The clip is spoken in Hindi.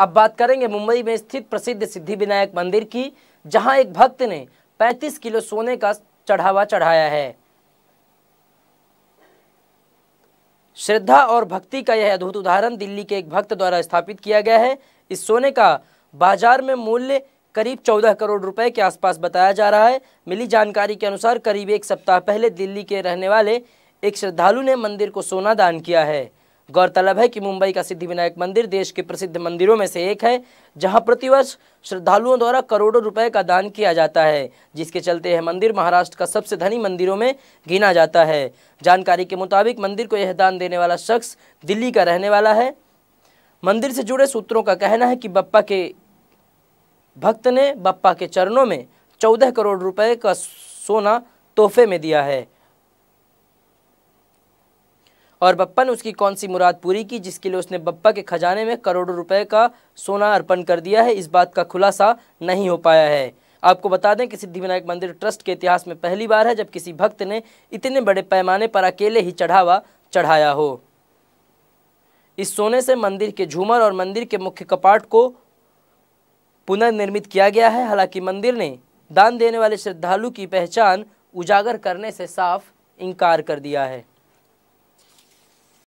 अब बात करेंगे मुंबई में स्थित प्रसिद्ध सिद्धि विनायक मंदिर की जहां एक भक्त ने 35 किलो सोने का चढ़ावा चढ़ाया है श्रद्धा और भक्ति का यह अद्भुत उदाहरण दिल्ली के एक भक्त द्वारा स्थापित किया गया है इस सोने का बाजार में मूल्य करीब 14 करोड़ रुपए के आसपास बताया जा रहा है मिली जानकारी के अनुसार करीब एक सप्ताह पहले दिल्ली के रहने वाले एक श्रद्धालु ने मंदिर को सोना दान किया है गौरतलब है कि मुंबई का सिद्धि विनायक मंदिर देश के प्रसिद्ध मंदिरों में से एक है जहां प्रतिवर्ष श्रद्धालुओं द्वारा करोड़ों रुपए का दान किया जाता है जिसके चलते यह मंदिर महाराष्ट्र का सबसे धनी मंदिरों में गिना जाता है जानकारी के मुताबिक मंदिर को यह दान देने वाला शख्स दिल्ली का रहने वाला है मंदिर से जुड़े सूत्रों का कहना है कि बप्पा के भक्त ने बप्पा के चरणों में चौदह करोड़ रुपये का सोना तोहफे में दिया है और बप्पा ने उसकी कौन सी मुराद पूरी की जिसके लिए उसने बप्पा के खजाने में करोड़ों रुपए का सोना अर्पण कर दिया है इस बात का खुलासा नहीं हो पाया है आपको बता दें कि सिद्धिविनायक मंदिर ट्रस्ट के इतिहास में पहली बार है जब किसी भक्त ने इतने बड़े पैमाने पर अकेले ही चढ़ावा चढ़ाया हो इस सोने से मंदिर के झूमर और मंदिर के मुख्य कपाट को पुनर्निर्मित किया गया है हालांकि मंदिर ने दान देने वाले श्रद्धालु की पहचान उजागर करने से साफ इनकार कर दिया है